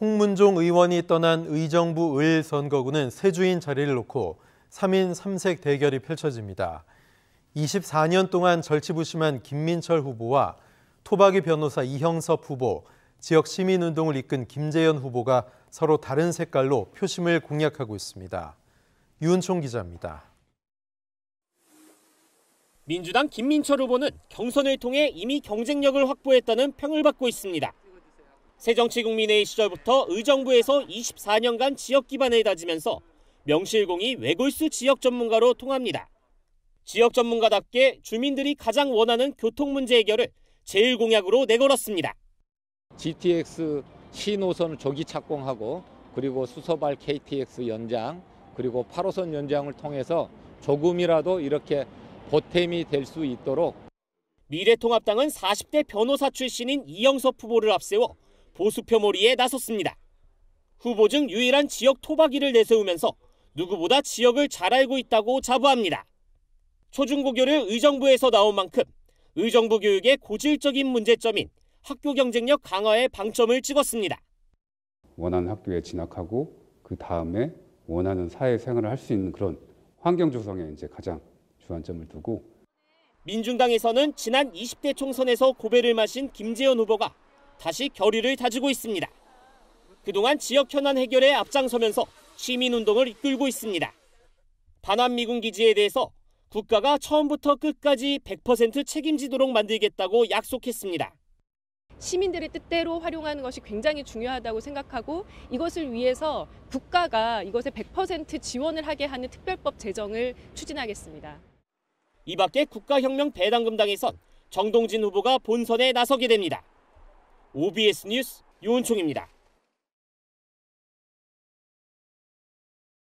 홍문종 의원이 떠난 의정부 을 선거구는 세 주인 자리를 놓고 3인 3색 대결이 펼쳐집니다. 24년 동안 절치부심한 김민철 후보와 토박이 변호사 이형섭 후보, 지역 시민운동을 이끈 김재현 후보가 서로 다른 색깔로 표심을 공략하고 있습니다. 윤총 기자입니다. 민주당 김민철 후보는 경선을 통해 이미 경쟁력을 확보했다는 평을 받고 있습니다. 새정치국민회의 시절부터 의정부에서 24년간 지역 기반을 다지면서 명실공히 외골수 지역 전문가로 통합니다. 지역 전문가답게 주민들이 가장 원하는 교통 문제 해결을 제일 공약으로 내걸었습니다. GTX 신호선을 조기 착공하고 그리고 수서발 KTX 연장 그리고 8호선 연장을 통해서 조금이라도 이렇게 보탬이 될 수 있도록 미래통합당은 40대 변호사 출신인 이영섭 후보를 앞세워 보수표몰이에 나섰습니다. 후보 중 유일한 지역 토박이를 내세우면서 누구보다 지역을 잘 알고 있다고 자부합니다. 초중고교를 의정부에서 나온 만큼 의정부 교육의 고질적인 문제점인 학교 경쟁력 강화에 방점을 찍었습니다. 원하는 학교에 진학하고 그 다음에 원하는 사회생활을 할 수 있는 그런 환경 조성에 이제 가장 주안점을 두고 민중당에서는 지난 20대 총선에서 고배를 마신 김재현 후보가 다시 결의를 다지고 있습니다. 그동안 지역 현안 해결에 앞장서면서 시민운동을 이끌고 있습니다. 반환미군 기지에 대해서 국가가 처음부터 끝까지 100% 책임지도록 만들겠다고 약속했습니다. 시민들의 뜻대로 활용하는 것이 굉장히 중요하다고 생각하고 이것을 위해서 국가가 이것에 100% 지원을 하게 하는 특별법 제정을 추진하겠습니다. 이 밖에 국가혁명 배당금당에선 정동진 후보가 본선에 나서게 됩니다. OBS 뉴스 요은총입니다.